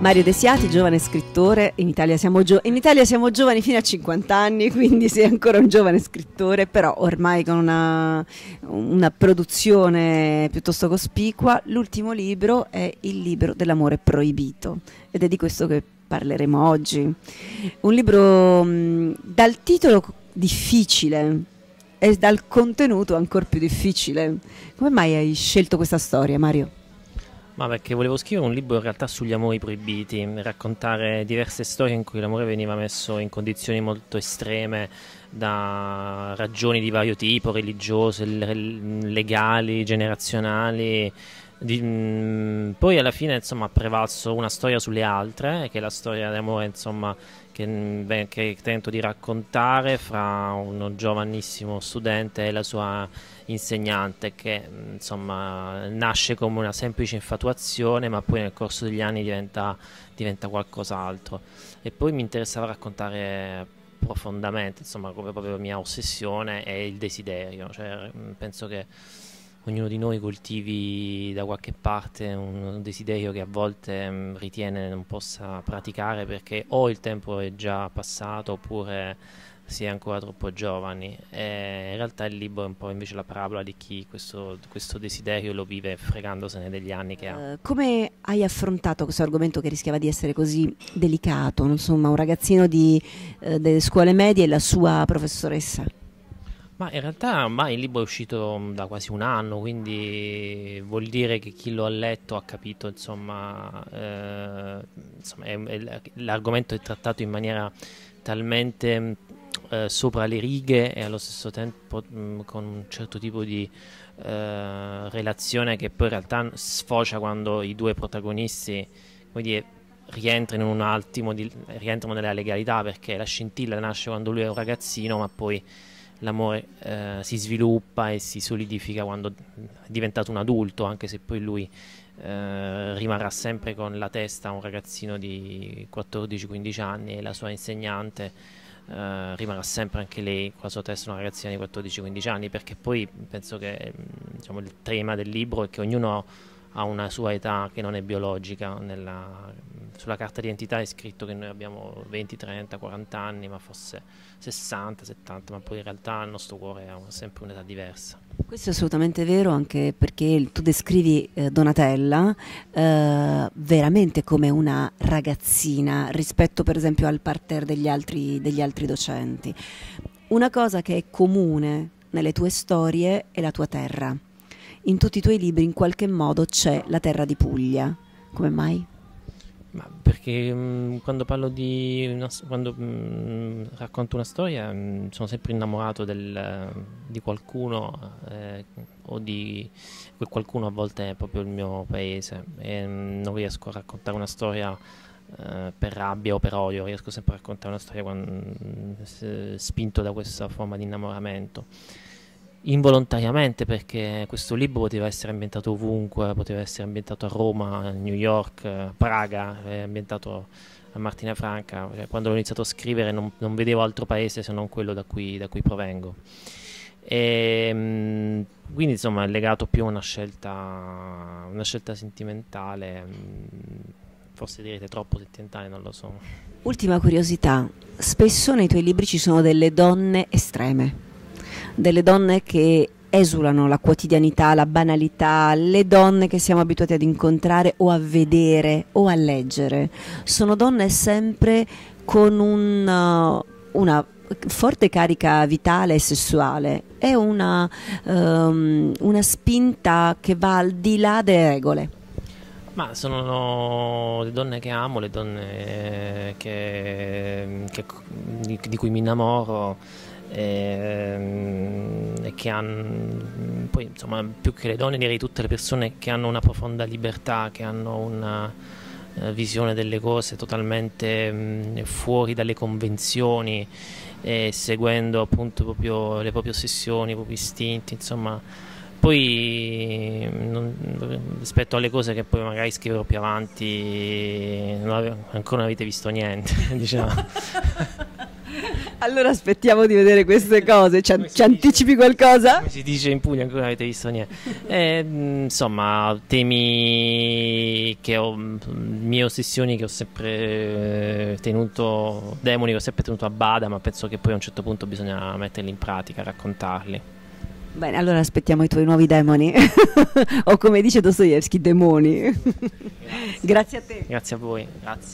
Mario Desiati, giovane scrittore, in Italia, gio- in Italia, siamo giovani fino a 50 anni, quindi sei ancora un giovane scrittore, però ormai con una, una produzione piuttosto cospicua. L'ultimo libro è Il libro dell'amore proibito ed è di questo che parleremo oggi. Un libro mh, mm, dal titolo difficile e dal contenuto ancora più difficile. Come mai hai scelto questa storia, Mario? Ma perché volevo scrivere un libro in realtà sugli amori proibiti, raccontare diverse storie in cui l'amore veniva messo in condizioni molto estreme da ragioni di vario tipo, religiose, legali, generazionali, di, mh, mm, poi alla fine insomma ha prevalso una storia sulle altre, che è la storia d'amore insomma che, mh, mm, che tento di raccontare fra un giovanissimo studente e la sua insegnante che mm, insomma nasce come una semplice infatuazione ma poi nel corso degli anni diventa, diventa qualcos'altro. E poi mi interessava raccontare profondamente insomma come proprio mia ossessione e il desiderio, cioè, penso che ognuno di noi coltivi da qualche parte un desiderio che a volte mh, mm, ritiene non possa praticare perché o il tempo è già passato oppure si è ancora troppo giovani. E eh, in realtà il libro è un po' invece la parabola di chi questo, questo desiderio lo vive fregandosene degli anni che ha. Uh, come hai affrontato questo argomento che rischiava di essere così delicato? Insomma, un ragazzino di, uh, delle scuole medie e la sua professoressa? Ma in realtà ormai il libro è uscito mm, da quasi un anno, quindi vuol dire che chi lo ha letto ha capito, insomma, eh, insomma è, è, l'argomento è trattato in maniera talmente mm, eh, sopra le righe e allo stesso tempo mh, mm, con un certo tipo di eh, relazione che poi in realtà sfocia quando i due protagonisti, come dire, rientrano in un attimo, di, rientrano nella legalità perché la scintilla nasce quando lui è un ragazzino, ma poi l'amore eh, si sviluppa e si solidifica quando è diventato un adulto, anche se poi lui eh, rimarrà sempre con la testa un ragazzino di 14-15 anni e la sua insegnante eh, rimarrà sempre anche lei con la sua testa una ragazzina di 14-15 anni, perché poi penso che mm, diciamo, il tema del libro è che ognuno ha una sua età che non è biologica nella sulla carta d'identità è scritto che noi abbiamo 20, 30, 40 anni, ma forse 60, 70, ma poi in realtà il nostro cuore ha sempre un'età diversa. Questo è assolutamente vero anche perché tu descrivi eh, Donatella eh, veramente come una ragazzina rispetto per esempio al parterre degli altri, degli altri docenti. Una cosa che è comune nelle tue storie è la tua terra. In tutti i tuoi libri in qualche modo c'è la terra di Puglia. Come mai? Ma perché mh, mm, quando parlo di. Una, quando mh, mm, racconto una storia mh, mm, sono sempre innamorato del, di qualcuno eh, o di quel qualcuno a volte è proprio il mio paese e non riesco a raccontare una storia eh, per rabbia o per odio, riesco sempre a raccontare una storia quando, spinto da questa forma di innamoramento involontariamente perché questo libro poteva essere ambientato ovunque, poteva essere ambientato a Roma, a New York, eh, a Praga, è ambientato a Martina Franca, cioè, quando ho iniziato a scrivere non, non, vedevo altro paese se non quello da cui, da cui provengo. E, ehm, quindi insomma è legato più a una scelta, una scelta sentimentale, mm, forse direte troppo sentimentale, non lo so. Ultima curiosità, spesso nei tuoi libri ci sono delle donne estreme delle donne che esulano la quotidianità, la banalità, le donne che siamo abituati ad incontrare o a vedere o a leggere. Sono donne sempre con un, uh, una forte carica vitale e sessuale, è una, um, una spinta che va al di là delle regole. Ma sono le donne che amo, le donne che, che, di cui mi innamoro Ehm, e che hanno poi insomma più che le donne direi tutte le persone che hanno una profonda libertà che hanno una eh, visione delle cose totalmente fuori dalle convenzioni e seguendo appunto proprio le proprie ossessioni, i propri istinti insomma poi non, rispetto alle cose che poi magari scriverò più avanti non ave, ancora non avete visto niente diciamo Allora aspettiamo di vedere queste cose, ci, ci anticipi qualcosa? Come si dice in Puglia, ancora non avete visto niente. Eh, mm, insomma, temi che ho, mm, mie ossessioni che ho sempre tenuto, demoni che ho sempre tenuto a bada, ma penso che poi a un certo punto bisogna metterli in pratica, raccontarli. Bene, allora aspettiamo i tuoi nuovi demoni, o come dice Dostoevsky, demoni. Grazie. Grazie a te. Grazie a voi, grazie.